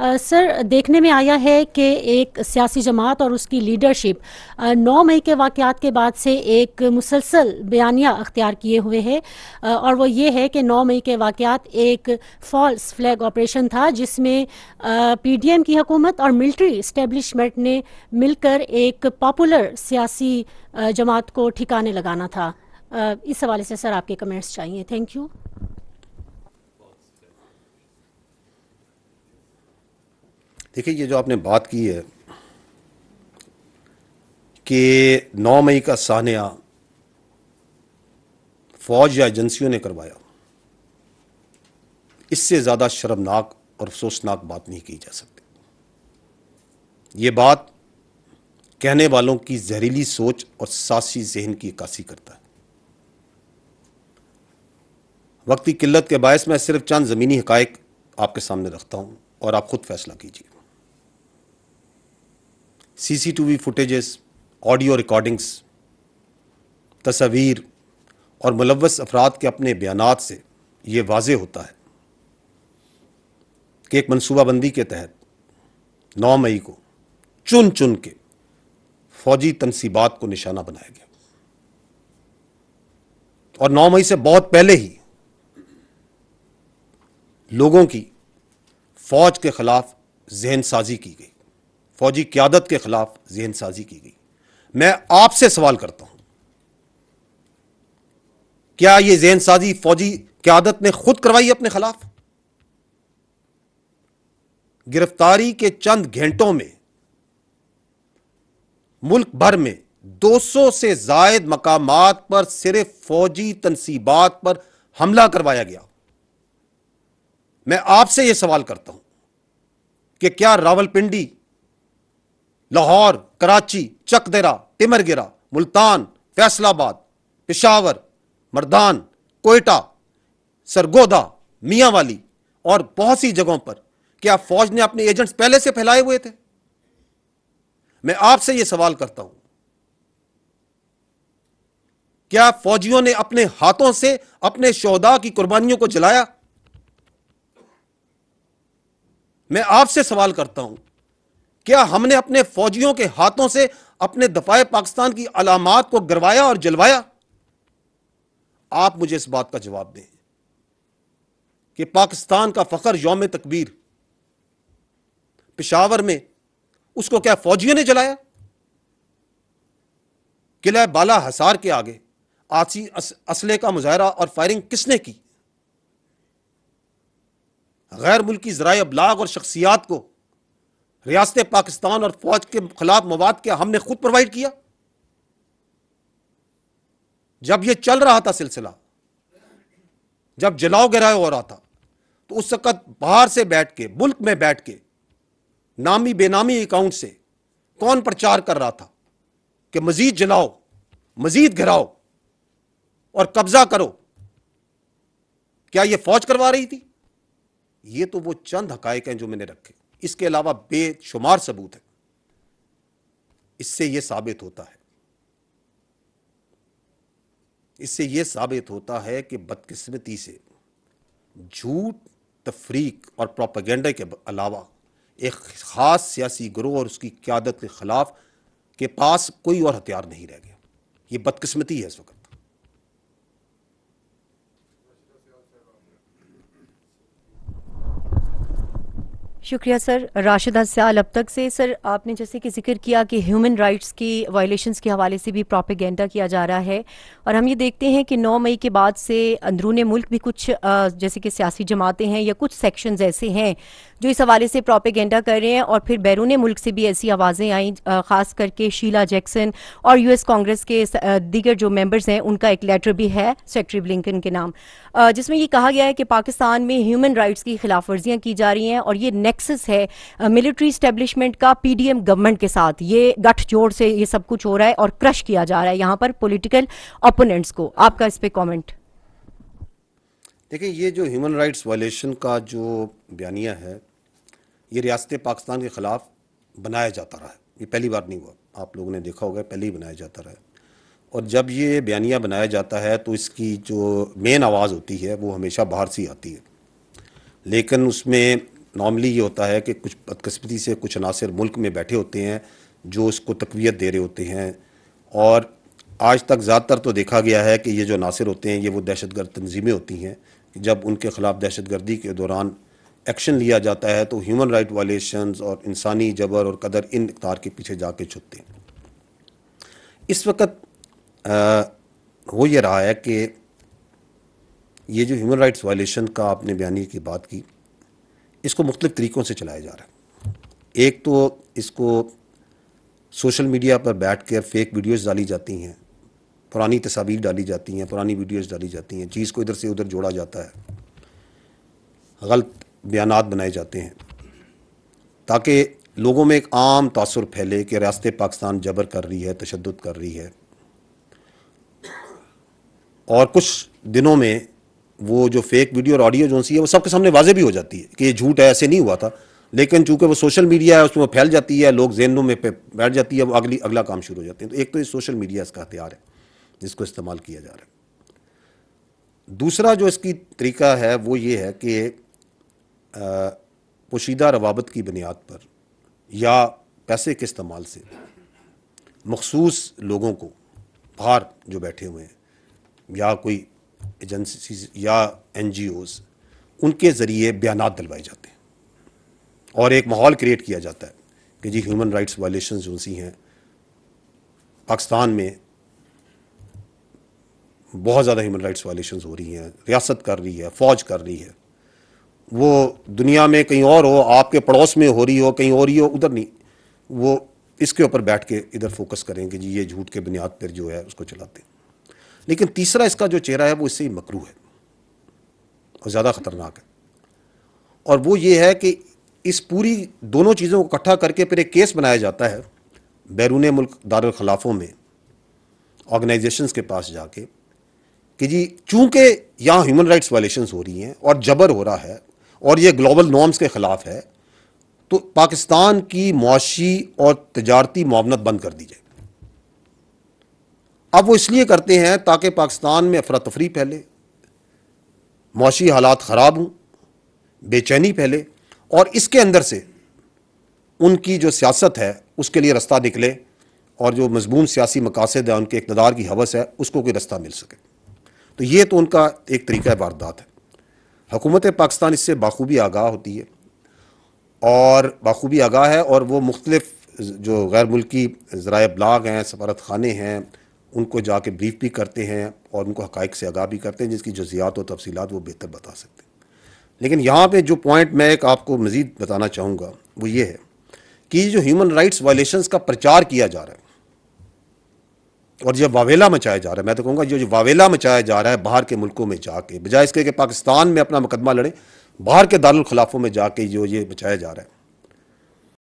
sir देखने में आया है कि एक सियासी जमात और उसकी लीडरशिप नौ मई के वाक़ात के बाद से एक मुसलसल बयानिया अख्तियार किए हुए है और वो ये है कि नौ मई के वाक़ात एक फॉल्स फ्लैग ऑपरेशन था जिसमें पी डी एम की हकूमत और मिल्ट्री इस्टेबलिशमेंट ने मिलकर एक पॉपुलर सियासी जमात को ठिकाने लगाना था इस हवाले से सर आपके कमेंट्स चाहिए थैंक यू देखिए ये जो आपने बात की है कि 9 मई का सानिया फौज या एजेंसियों ने करवाया इससे ज़्यादा शर्मनाक और अफसोसनाक बात नहीं की जा सकती ये बात कहने वालों की जहरीली सोच और सासी जहन की इक्कासी करता है वक्त की किल्लत के बायस मैं सिर्फ चंद ज़मीनी हकायक आपके सामने रखता हूं और आप ख़ुद फैसला कीजिए सीसीटीवी फुटेजेस ऑडियो रिकॉर्डिंग्स तस्वीर और मुलवस अफराद के अपने बयान से ये वाज होता है कि एक मनसूबाबंदी के तहत 9 मई को चुन चुन के फौजी तनसीबात को निशाना बनाया गया और 9 मई से बहुत पहले ही लोगों की फौज के खिलाफ जहन साजी की गई फौजी क्यादत के खिलाफ जहन साजी की गई मैं आपसे सवाल करता हूं क्या यह जहन साजी फौजी क्यादत ने खुद करवाई अपने खिलाफ गिरफ्तारी के चंद घंटों में मुल्क भर में 200 से जायद मकाम पर सिर्फ फौजी तनसीबात पर हमला करवाया गया मैं आपसे यह सवाल करता हूं कि क्या रावलपिंडी लाहौर कराची चकदेरा तिमरगिरा मुल्तान फैसलाबाद पिशावर मर्दान कोयटा सरगोदा मियांवाली और बहुत सी जगहों पर क्या फौज ने अपने एजेंट्स पहले से फैलाए हुए थे मैं आपसे यह सवाल करता हूं क्या फौजियों ने अपने हाथों से अपने शौदा की कुर्बानियों को जलाया मैं आपसे सवाल करता हूं क्या हमने अपने फौजियों के हाथों से अपने दफाए पाकिस्तान की अलामत को गरवाया और जलवाया आप मुझे इस बात का जवाब दें कि पाकिस्तान का फखर योम तकबीर पिशावर में उसको क्या फौजियों ने जलाया किला बाला हसार के आगे आसी अस, असले का मुजाहरा और फायरिंग किसने की गैर मुल्की जराए अबलाग और शख्सियात को रियासत पाकिस्तान और फौज के खिलाफ मवाद क्या हमने खुद प्रोवाइड किया जब यह चल रहा था सिलसिला जब जलाओ गिराव हो रहा था तो उस वक्त बाहर से बैठ के मुल्क में बैठ के नामी बेनामी अकाउंट से कौन प्रचार कर रहा था कि मजीद जलाओ मजीद घिराओ और कब्जा करो क्या यह फौज करवा रही थी ये तो वो चंद हकायक हैं जो मैंने रखे इसके अलावा बेशुमार सबूत है इससे यह साबित होता है इससे यह साबित होता है कि बदकिस्मती से झूठ तफरीक और प्रोपागेंडा के अलावा एक ख़ास सियासी ग्रोह और उसकी क्यादत के ख़िलाफ़ के पास कोई और हथियार नहीं रह गया यह बदकिस्मती है इस वक्त शुक्रिया सर राशिदा सयाल अब तक से सर आपने जैसे कि जिक्र किया कि ह्यूमन राइट्स की वायलेशंस के हवाले से भी प्रोपेगेंडा किया जा रहा है और हम ये देखते हैं कि 9 मई के बाद से अंदरून मुल्क भी कुछ जैसे कि सियासी जमातें हैं या कुछ सेक्शंस ऐसे हैं जो इस हवाले से प्रोपेगेंडा कर रहे हैं और फिर बैरून मुल्क से भी ऐसी आवाज़ें आई ख़ास करके शीला जैक्सन और यूएस कांग्रेस के दीगर जो मेंबर्स हैं उनका एक लेटर भी है सेक्रेटरी ब्लिंकन के नाम जिसमें यह कहा गया है कि पाकिस्तान में ह्यूमन राइट्स की खिलाफ की जा रही हैं और ये नेक्सस है मिलिट्री स्टेब्लिशमेंट का पीडीएम गवर्नमेंट के साथ ये गठजोड़ से ये सब कुछ हो रहा है और क्रश किया जा रहा है यहाँ पर पोलिटिकल ओपोनेंट्स को आपका इस पर कॉमेंट देखिए ये जो ह्यूमन राइट्स वायलेशन का जो बयानिया है ये रियासत पाकिस्तान के ख़िलाफ़ बनाया जाता रहा है ये पहली बार नहीं हुआ आप लोगों ने देखा होगा पहले ही बनाया जाता रहा है और जब ये बयानिया बनाया जाता है तो इसकी जो मेन आवाज़ होती है वो हमेशा बाहर से आती है लेकिन उसमें नॉर्मली ये होता है कि कुछ बदकस्मती से कुछ अनासर मुल्क में बैठे होते हैं जो इसको तकवीत दे रहे होते हैं और आज तक ज़्यादातर तो देखा गया है कि ये जो अनासर होते हैं ये वो दहशत गर्द तनजीमें होती हैं जब उनके ख़िलाफ़ दहशत गर्दी के दौरान एक्शन लिया जाता है तो ह्यूमन राइट वायलेशन और इंसानी जबर और कदर इन इकदार के पीछे जाके छुपते इस वक्त हो ये रहा है कि ये जो ह्यूमन राइट्स वायलेशन का आपने बयानी की बात की इसको मुख्तलिफ तरीक़ों से चलाया जा रहा है एक तो इसको सोशल मीडिया पर बैठ कर फेक वीडियोज़ डाली जाती हैं पुरानी तस्वीर डाली जाती हैं पुरानी वीडियोज़ डाली जाती हैं चीज़ को इधर से उधर जोड़ा जाता है गलत बयान बनाए जाते हैं ताकि लोगों में एक आम तासर फैले कि रियासत पाकिस्तान जबर कर रही है तशद कर रही है और कुछ दिनों में वो जो फेक वीडियो और ऑडियो जो सी है वो सबके सामने वाजे भी हो जाती है कि ये झूठ है ऐसे नहीं हुआ था लेकिन चूंकि वो सोशल मीडिया है उसमें फैल जाती है लोग जहनों में बैठ जाती है वो अगली अगला काम शुरू हो जाते हैं तो एक तो ये सोशल मीडिया इसका हथियार है जिसको इस्तेमाल किया जा रहा है दूसरा जो इसकी तरीका है वो ये है कि पोशीदा रवाबत की बुनियाद पर या पैसे के इस्तेमाल से मखसूस लोगों को बाहर जो बैठे हुए हैं या कोई एजेंसी या एन जी ओज़ उनके ज़रिए बयान दिलवाए जाते हैं और एक माहौल क्रिएट किया जाता है कि जी ह्यूमन राइट्स वायलेशन जो सी हैं पाकिस्तान में बहुत ज़्यादा ह्यूमन राइट्स वायलेशन हो रही हैं रियासत कर रही है फ़ौज कर रही है वो दुनिया में कहीं और हो आपके पड़ोस में हो रही हो कहीं और ही हो उधर नहीं वो इसके ऊपर बैठ के इधर फोकस करें कि जी ये झूठ के बुनियाद पर जो है उसको चलाते हैं लेकिन तीसरा इसका जो चेहरा है वो इससे ही मकरू है और ज़्यादा ख़तरनाक है और वो ये है कि इस पूरी दोनों चीज़ों को इकट्ठा करके फिर एक केस बनाया जाता है बैरून मुल्क दारखलाफों में ऑर्गेनाइजेशंस के पास जाके कि जी चूंकि यहाँ ह्यूमन राइट्स वायलेशंस हो रही हैं और जबर हो रहा है और ये ग्लोबल नॉर्म्स के ख़िलाफ़ है तो पाकिस्तान की मुआशी और तजारती मामनत बंद कर दी जाए अब वो इसलिए करते हैं ताकि पाकिस्तान में अफरा तफरी फैले मुआशी हालात ख़राब हों बेचैनी फैले और इसके अंदर से उनकी जो सियासत है उसके लिए रास्ता निकले और जो मजमून सियासी मकासद है उनके इकतदार की हवस है उसको कोई रास्ता मिल सके तो ये तो उनका एक तरीका वारदात है हुकूमत पाकिस्तान इससे बाखूबी आगाह होती है और बाखूबी आगाह है और वो मुख्तलिफ जो गैर मुल्की ज़रा अबलाग हैं सफारत खाने हैं उनको जाके ब्रीफ भी करते हैं और उनको हक़ से आगाह भी करते हैं जिसकी जजियात और तफसीत वो बेहतर बता सकते हैं लेकिन यहाँ पर जो पॉइंट मैं एक आपको मज़ीद बताना चाहूँगा वो ये है कि जो ह्यूमन राइट्स वायलेशन का प्रचार किया जा रहा है और जब वावेला मचाया जा रहा है मैं तो कहूँगा ये जो वावेला मचाया जा रहा है बाहर के मुल्कों में जाके बजाय इसके कि पाकिस्तान में अपना मुकदमा लड़े बाहर के खिलाफों में जाके जो ये मचाया जा रहा है